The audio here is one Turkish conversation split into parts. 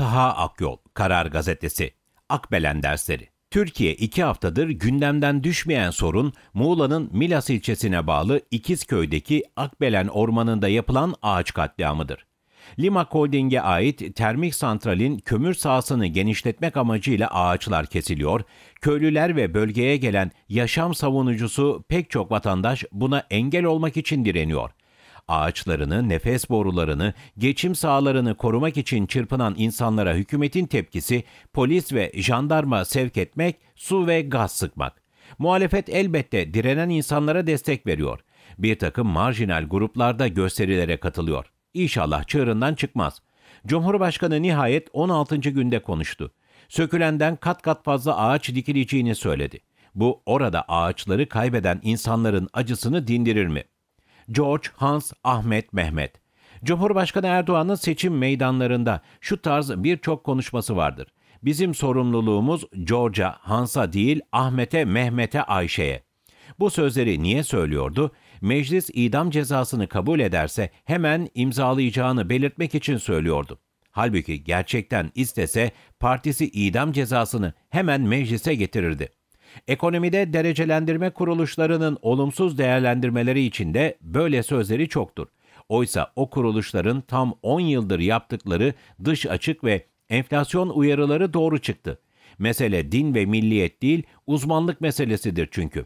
Taha Akyol, Karar Gazetesi, Akbelen Dersleri. Türkiye iki haftadır gündemden düşmeyen sorun Muğla'nın Milas ilçesine bağlı İkizköy'deki Akbelen Ormanı'nda yapılan ağaç katliamıdır. Limak Holding'e ait termik santralin kömür sahasını genişletmek amacıyla ağaçlar kesiliyor, köylüler ve bölgeye gelen yaşam savunucusu pek çok vatandaş buna engel olmak için direniyor ağaçlarını, nefes borularını, geçim sahalarını korumak için çırpınan insanlara hükümetin tepkisi polis ve jandarma sevk etmek, su ve gaz sıkmak. Muhalefet elbette direnen insanlara destek veriyor. Bir takım marjinal gruplarda gösterilere katılıyor. İnşallah çığırından çıkmaz. Cumhurbaşkanı nihayet 16. günde konuştu. Sökülenden kat kat fazla ağaç dikileceğini söyledi. Bu orada ağaçları kaybeden insanların acısını dindirir mi? George Hans Ahmet Mehmet. Cumhurbaşkanı Erdoğan'ın seçim meydanlarında şu tarz birçok konuşması vardır. Bizim sorumluluğumuz George'a, Hans'a değil Ahmet'e, Mehmet'e, Ayşe'ye. Bu sözleri niye söylüyordu? Meclis idam cezasını kabul ederse hemen imzalayacağını belirtmek için söylüyordu. Halbuki gerçekten istese partisi idam cezasını hemen meclise getirirdi. Ekonomide derecelendirme kuruluşlarının olumsuz değerlendirmeleri içinde böyle sözleri çoktur. Oysa o kuruluşların tam 10 yıldır yaptıkları dış açık ve enflasyon uyarıları doğru çıktı. Mesele din ve milliyet değil, uzmanlık meselesidir çünkü.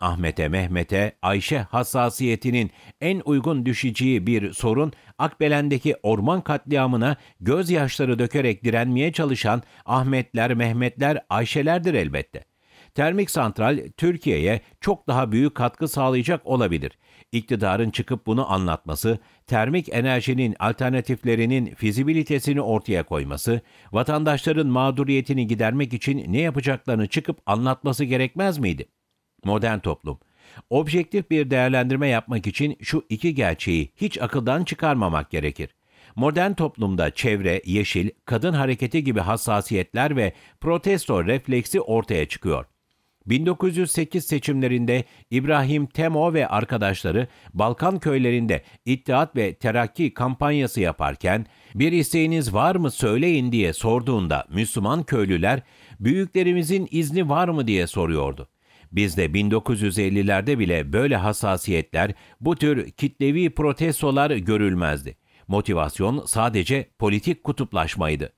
Ahmet'e, Mehmet'e, Ayşe hassasiyetinin en uygun düşeceği bir sorun, Akbelen'deki orman katliamına gözyaşları dökerek direnmeye çalışan Ahmetler, Mehmetler, Ayşelerdir elbette. Termik santral Türkiye'ye çok daha büyük katkı sağlayacak olabilir. İktidarın çıkıp bunu anlatması, termik enerjinin alternatiflerinin fizibilitesini ortaya koyması, vatandaşların mağduriyetini gidermek için ne yapacaklarını çıkıp anlatması gerekmez miydi? Modern toplum Objektif bir değerlendirme yapmak için şu iki gerçeği hiç akıldan çıkarmamak gerekir. Modern toplumda çevre, yeşil, kadın hareketi gibi hassasiyetler ve protesto refleksi ortaya çıkıyor. 1908 seçimlerinde İbrahim Temo ve arkadaşları Balkan köylerinde İttihat ve Terakki kampanyası yaparken bir isteğiniz var mı söyleyin diye sorduğunda Müslüman köylüler büyüklerimizin izni var mı diye soruyordu. Bizde 1950'lerde bile böyle hassasiyetler, bu tür kitlevi protestolar görülmezdi. Motivasyon sadece politik kutuplaşmaydı.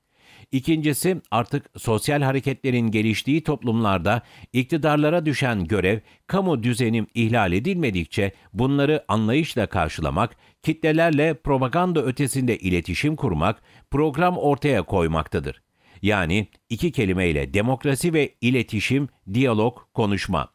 İkincisi artık sosyal hareketlerin geliştiği toplumlarda iktidarlara düşen görev kamu düzenim ihlal edilmedikçe bunları anlayışla karşılamak, kitlelerle propaganda ötesinde iletişim kurmak, program ortaya koymaktadır. Yani iki kelimeyle demokrasi ve iletişim, diyalog, konuşma.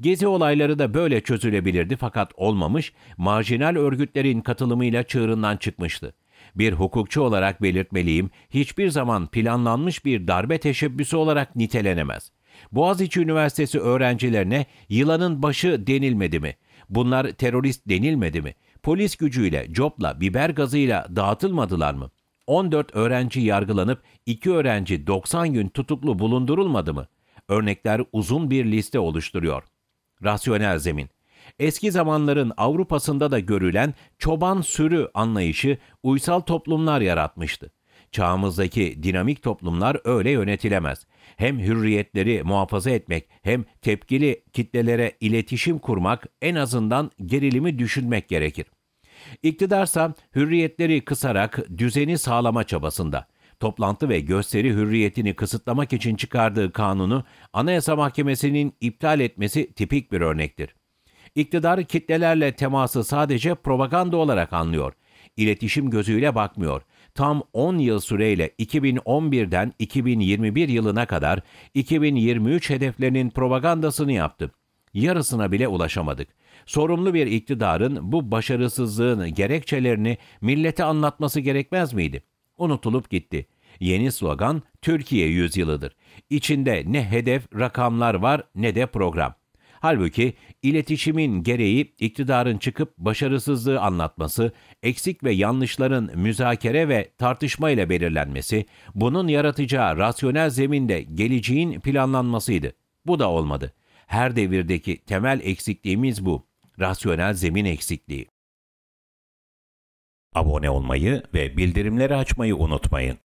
Gezi olayları da böyle çözülebilirdi fakat olmamış, marjinal örgütlerin katılımıyla çığırından çıkmıştı. Bir hukukçu olarak belirtmeliyim, hiçbir zaman planlanmış bir darbe teşebbüsü olarak nitelenemez. Boğaziçi Üniversitesi öğrencilerine yılanın başı denilmedi mi? Bunlar terörist denilmedi mi? Polis gücüyle, copla, biber gazıyla dağıtılmadılar mı? 14 öğrenci yargılanıp 2 öğrenci 90 gün tutuklu bulundurulmadı mı? Örnekler uzun bir liste oluşturuyor. Rasyonel zemin Eski zamanların Avrupa'sında da görülen çoban sürü anlayışı uysal toplumlar yaratmıştı. Çağımızdaki dinamik toplumlar öyle yönetilemez. Hem hürriyetleri muhafaza etmek hem tepkili kitlelere iletişim kurmak en azından gerilimi düşünmek gerekir. İktidarsa hürriyetleri kısarak düzeni sağlama çabasında. Toplantı ve gösteri hürriyetini kısıtlamak için çıkardığı kanunu Anayasa Mahkemesi'nin iptal etmesi tipik bir örnektir. İktidar kitlelerle teması sadece propaganda olarak anlıyor. İletişim gözüyle bakmıyor. Tam 10 yıl süreyle 2011'den 2021 yılına kadar 2023 hedeflerinin propagandasını yaptı. Yarısına bile ulaşamadık. Sorumlu bir iktidarın bu başarısızlığını gerekçelerini millete anlatması gerekmez miydi? Unutulup gitti. Yeni slogan Türkiye yüzyılıdır. İçinde ne hedef, rakamlar var ne de program. Halbuki iletişimin gereği iktidarın çıkıp başarısızlığı anlatması, eksik ve yanlışların müzakere ve tartışma ile belirlenmesi, bunun yaratacağı rasyonel zeminde geleceğin planlanmasıydı. Bu da olmadı. Her devirdeki temel eksikliğimiz bu. Rasyonel zemin eksikliği. Abone olmayı ve bildirimleri açmayı unutmayın.